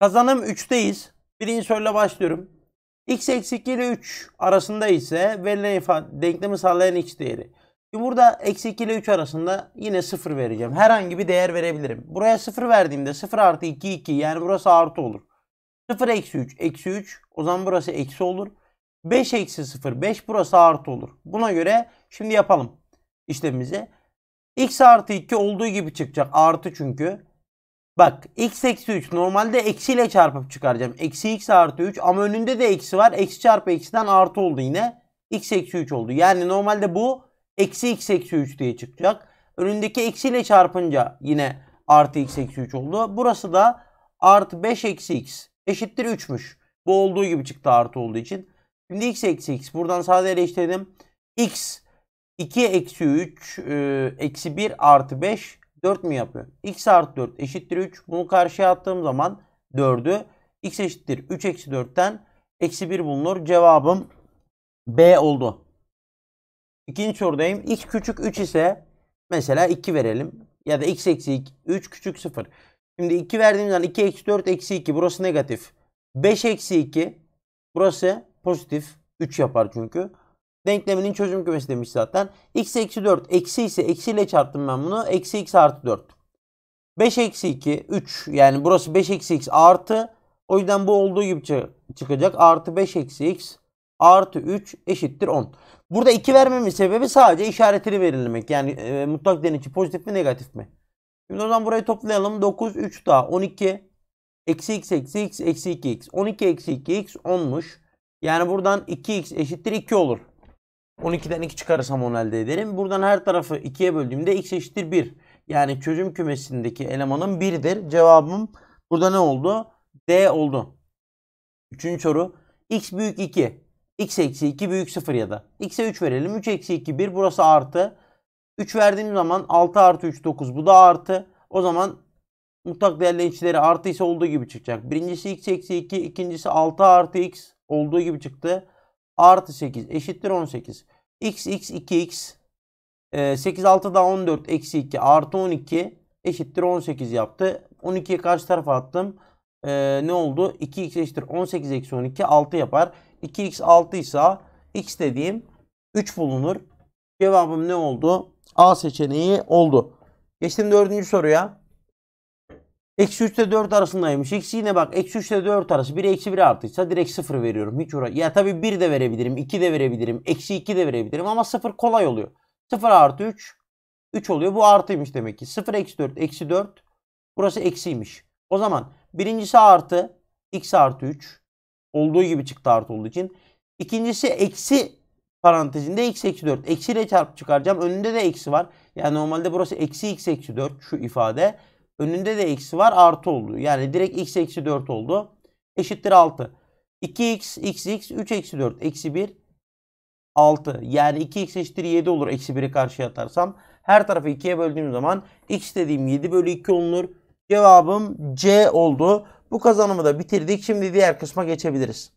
Kazanım 3'teyiz. Birinci soruyla başlıyorum. x eksi 2 ile 3 arasında ise verilen ifade, denklemi sağlayan x değeri. Şimdi burada eksi 2 ile 3 arasında yine 0 vereceğim. Herhangi bir değer verebilirim. Buraya 0 verdiğimde 0 artı 2 2 yani burası artı olur. 0 eksi 3 eksi 3 o zaman burası eksi olur. 5 eksi 0 5 burası artı olur. Buna göre şimdi yapalım işlemimizi. x artı 2 olduğu gibi çıkacak artı çünkü. Bak x eksi 3 normalde eksiyle çarpıp çıkaracağım. Eksi x artı 3 ama önünde de eksi var. Eksi çarpı eksiden artı oldu yine. x eksi 3 oldu. Yani normalde bu eksi x eksi 3 diye çıkacak. Önündeki eksiyle çarpınca yine artı x eksi 3 oldu. Burası da artı 5 eksi x eşittir 3'müş. Bu olduğu gibi çıktı artı olduğu için. Şimdi x eksi x buradan sadeleştirdim. x 2 eksi 3 e, eksi 1 artı 5 4 mü yapıyor? X artı 4 eşittir 3. Bunu karşıya attığım zaman 4'ü x eşittir 3 eksi 4'ten eksi 1 bulunur. Cevabım B oldu. İkinci sorudayım. X küçük 3 ise mesela 2 verelim. Ya da x eksi 3 küçük 0. Şimdi 2 verdiğim zaman 2 eksi 4 eksi 2 burası negatif. 5 eksi 2 burası pozitif. 3 yapar çünkü denkleminin çözüm kümesi demiş zaten. x eksi 4 eksi ise eksiyle çarptım ben bunu. Eksi x artı 4. 5 eksi 2 3 yani burası 5 eksi x artı o yüzden bu olduğu gibi çıkacak. Artı 5 eksi x artı 3 eşittir 10. Burada 2 vermemin sebebi sadece işaretini verilmek. Yani e, mutlak denetçi pozitif mi negatif mi? Şimdi o zaman burayı toplayalım. 9 3 daha 12 eksi x eksi x eksi 2x. 12 eksi 2x 10'muş. Yani buradan 2x eşittir 2 olur. 12'den 2 çıkarırsam 10 elde ederim. Buradan her tarafı 2'ye böldüğümde x eşittir 1. Yani çözüm kümesindeki elemanın 1'dir. Cevabım burada ne oldu? D oldu. Üçüncü soru. X büyük 2. X eksi 2 büyük 0 ya da. X'e 3 verelim. 3 eksi 2 1. Burası artı. 3 verdiğim zaman 6 artı 3 9. Bu da artı. O zaman mutlak değerlerin içleri ise olduğu gibi çıkacak. Birincisi x eksi 2. ikincisi 6 artı x olduğu gibi çıktı artı 8 eşittir 18. x x 2x 8 6 daha 14 eksi 2 artı 12 eşittir 18 yaptı. 12'ye karşı tarafa attım. Ee, ne oldu? 2x eşittir 18 eksi 12 6 yapar. 2x 6 ise x dediğim 3 bulunur. Cevabım ne oldu? A seçeneği oldu. Geçtim dördüncü soruya. Eksi 3 ile 4 arasındaymış. Eksi yine bak eksi 3 ile 4 arası. 1 eksi 1 artıysa direkt 0 veriyorum. Hiç uğra ya tabii 1 de verebilirim. 2 de verebilirim. Eksi 2 de verebilirim. Ama 0 kolay oluyor. 0 artı 3. 3 oluyor. Bu artıymış demek ki. 0 eksi 4 eksi 4. Burası eksiymiş. O zaman birincisi artı. X artı 3. Olduğu gibi çıktı artı olduğu için. İkincisi eksi parantezinde x eksi 4. eksi ile çarp çıkaracağım. Önünde de eksi var. Yani normalde burası eksi x eksi 4 şu ifade. Önünde de eksi var artı oluyor. Yani direkt x eksi 4 oldu. Eşittir 6. 2x, x, x, 3 eksi 4, eksi 1, 6. Yani 2x eşittir 7 olur eksi 1'i karşıya atarsam. Her tarafı 2'ye böldüğüm zaman x dediğim 7 bölü 2 olunur. Cevabım C oldu. Bu kazanımı da bitirdik. Şimdi diğer kısma geçebiliriz.